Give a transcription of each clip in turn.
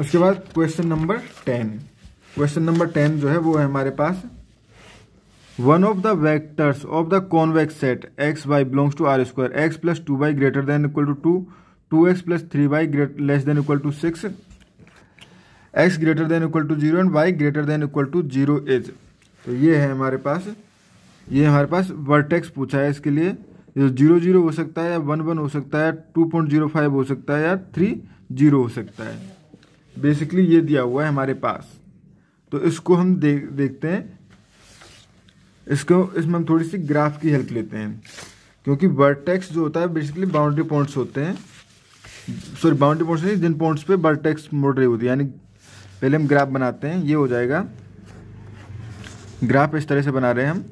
उसके बाद question number ten question number ten जो है वो है हमारे पास one of the vectors of the convex set x y belongs to R square x plus two y greater than equal to two two x plus three y less than equal to six x greater than equal to zero and y greater than equal to zero is तो ये है हमारे पास ये हमारे पास vertex पूछा है इसके लिए जीरो जीरो हो सकता है या वन वन हो सकता है टू पॉइंट जीरो फाइव हो सकता है या थ्री जीरो हो सकता है बेसिकली ये दिया हुआ है हमारे पास तो इसको हम दे, देखते हैं इसको इसमें हम थोड़ी सी ग्राफ की हेल्प लेते हैं क्योंकि वर्टेक्स जो होता है बेसिकली बाउंड्री पॉइंट्स होते हैं सॉरी बाउंड्री पॉइंट्स नहीं जिन पॉइंट्स पे वर्टेक्स मोड़ रही होती है यानी पहले हम ग्राफ बनाते हैं ये हो जाएगा ग्राफ इस तरह से बना रहे हैं हम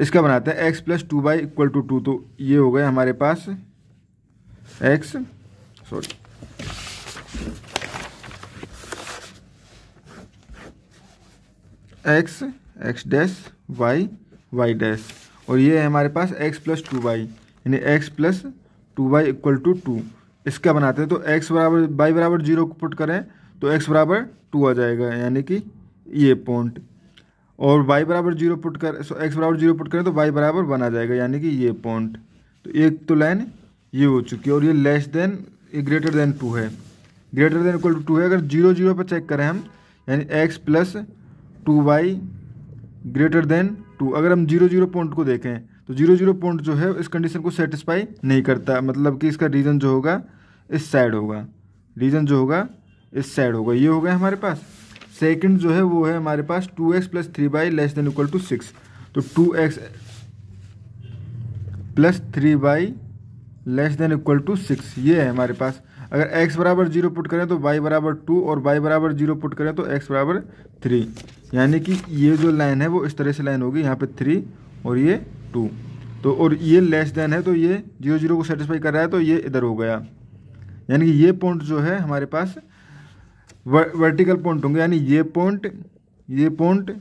इसका बनाते हैं x plus two by equal to two तो ये हो गए हमारे पास x sorry x x dash y y dash और ये है हमारे पास एक्स प्लस टू वाई यानी x plus two y equal to two इसका बनाते हैं तो एक्स बराबर वाई बराबर जीरो को पुट करें तो एक्स बराबर टू आ जाएगा यानी कि ये पॉइंट और वाई बराबर जीरो पुट कर सो एक्स बराबर जीरो पुट करें तो वाई बराबर वन आ जाएगा यानी कि ये पॉइंट तो एक तो लाइन ये हो चुकी है और ये लेस देन ये ग्रेटर देन टू है greater than equal to two है अगर जीरो जीरो पर चेक करें हम यानी x plus two y greater than two अगर हम जीरो जीरो पॉइंट को देखें तो जीरो जीरो पॉइंट जो है इस कंडीशन को सेटिस्फाई नहीं करता मतलब कि इसका रीज़न जो होगा इस साइड होगा रीज़न जो होगा इस साइड होगा ये हो गया हमारे पास सेकंड जो है वो है हमारे पास two x plus three y less than equal to six तो two x plus three y less than equal to six ये है हमारे पास अगर x बराबर जीरो पुट करें तो y बराबर टू और y बराबर जीरो पुट करें तो x बराबर थ्री यानी कि ये जो लाइन है वो इस तरह से लाइन होगी यहाँ पे थ्री और ये टू तो और ये लेस देन है तो ये जीरो जीरो को सेटिस्फाई कर रहा है तो ये इधर हो गया यानी कि ये पॉइंट जो है हमारे पास वर्टिकल पॉइंट होंगे यानी ये पॉइंट ये पॉइंट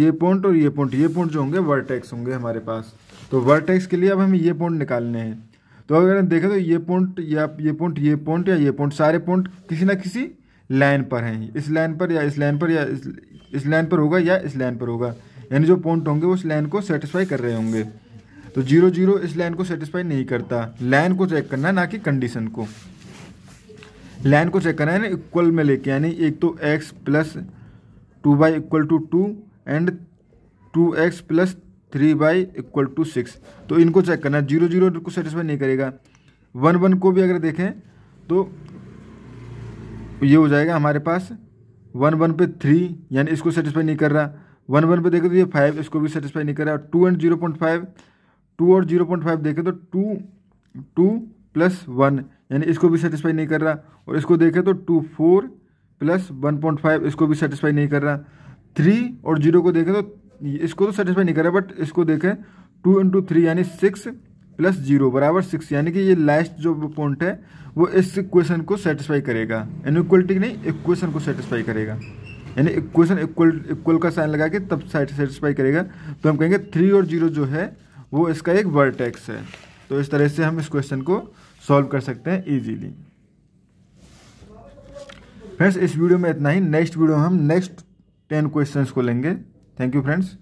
ये पॉइंट और ये पॉइंट ये पॉइंट जो होंगे वर्टेक्स होंगे हमारे पास तो वर्टेक्स के लिए अब हमें ये पॉइंट निकालने हैं तो अगर हम देखें तो ये पॉइंट या ये पॉइंट ये पॉइंट या ये पॉइंट सारे पॉइंट किसी ना किसी लाइन पर हैं इस लाइन पर या इस लाइन पर या इस इस लाइन पर होगा या इस लाइन पर होगा यानी जो पॉइंट होंगे उस लाइन को सेटिस्फाई कर रहे होंगे तो जीरो जीरो इस लाइन को सेटिस्फाई नहीं करता लाइन को चेक करना ना कि कंडीशन को लाइन को चेक करना है ना इक्वल में लेके यानी एक तो x plus two by equal to two and two x plus three by equal to six तो इनको चेक करना जीरो जीरो को सेटिस्फाई नहीं करेगा वन वन को भी अगर देखें तो ये हो जाएगा हमारे पास वन वन पे थ्री यानी इसको सेटिस्फाई नहीं कर रहा वन वन पे देखें तो ये फाइव इसको भी सेटिस्फाई नहीं कर रहा two and zero point five two और जीरो पॉइंट फाइव देखें तो टू टू प्लस वन यानी इसको भी सेटिस्फाई नहीं कर रहा और इसको देखें तो two four plus one point five इसको भी सेटिस्फाई नहीं कर रहा थ्री और जीरो को देखें तो इसको तो सेटिस्फाई नहीं करा बट इसको देखें टू इंटू थ्री यानी सिक्स प्लस जीरो बराबर सिक्स यानी कि ये लास्ट जो पॉइंट है वो इस इक्वेशन को सेटिस्फाई करेगा इनक्वलिटी नहीं इक्वेशन को सेटिस्फाई करेगा यानी इक्वेशन इक्वल इक्वल का साइन लगा के तब सेटिस्फाई करेगा तो हम कहेंगे थ्री और जीरो जो है वो इसका एक वर्टेक्स है तो इस तरह से हम इस क्वेश्चन को सॉल्व कर सकते हैं ईजीली फ्रेंड्स इस वीडियो में इतना ही नेक्स्ट वीडियो में हम नेक्स्ट टेन क्वेश्चन को लेंगे thank you friends